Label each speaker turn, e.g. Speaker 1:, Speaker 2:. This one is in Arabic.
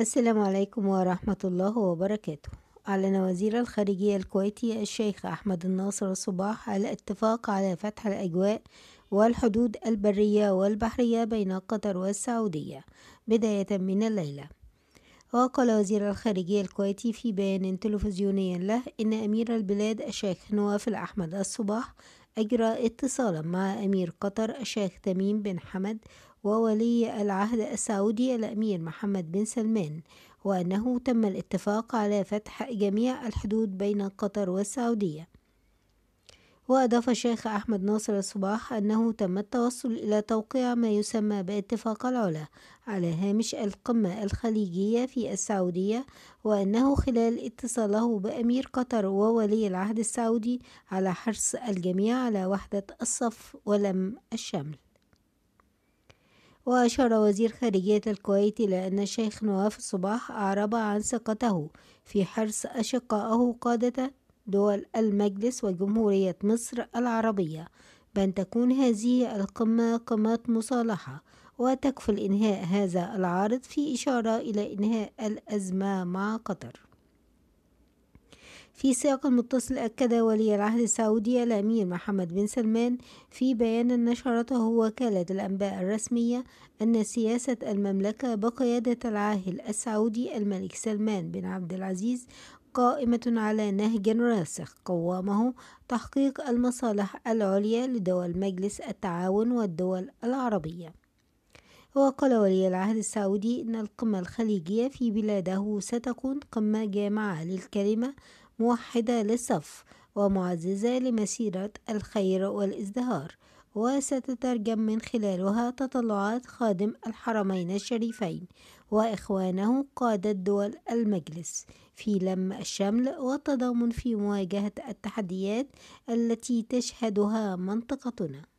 Speaker 1: السلام عليكم ورحمة الله وبركاته أعلن وزير الخارجية الكويتي الشيخ أحمد الناصر الصباح الاتفاق على فتح الأجواء والحدود البرية والبحرية بين قطر والسعودية بداية من الليلة وقال وزير الخارجية الكويتي في بيان تلفزيوني له إن أمير البلاد الشيخ نواف الأحمد الصباح أجرى اتصالا مع أمير قطر الشيخ تميم بن حمد وولي العهد السعودي الأمير محمد بن سلمان وأنه تم الاتفاق على فتح جميع الحدود بين قطر والسعودية وأضاف الشيخ أحمد ناصر الصباح أنه تم التوصل إلى توقيع ما يسمى باتفاق العلا على هامش القمة الخليجية في السعودية وأنه خلال اتصاله بأمير قطر وولي العهد السعودي على حرص الجميع على وحدة الصف ولم الشمل وأشار وزير خارجية الكويت إلى أن الشيخ نواف الصباح أعرب عن ثقته في حرص أشقائه قادة دول المجلس وجمهورية مصر العربية بأن تكون هذه القمة قمة مصالحة وتكفل إنهاء هذا العارض في إشارة إلى إنهاء الأزمة مع قطر في سياق متصل أكد ولي العهد السعودي الأمير محمد بن سلمان في بيان نشرته وكالة الأنباء الرسمية أن سياسة المملكة بقيادة العاهل السعودي الملك سلمان بن عبد العزيز قائمة على نهج راسخ قوامه تحقيق المصالح العليا لدول مجلس التعاون والدول العربية وقال ولي العهد السعودي إن القمة الخليجية في بلاده ستكون قمة جامعة للكلمة موحدة للصف ومعززة لمسيرة الخير والازدهار وستترجم من خلالها تطلعات خادم الحرمين الشريفين وإخوانه قادة دول المجلس في لم الشمل والتضامن في مواجهة التحديات التي تشهدها منطقتنا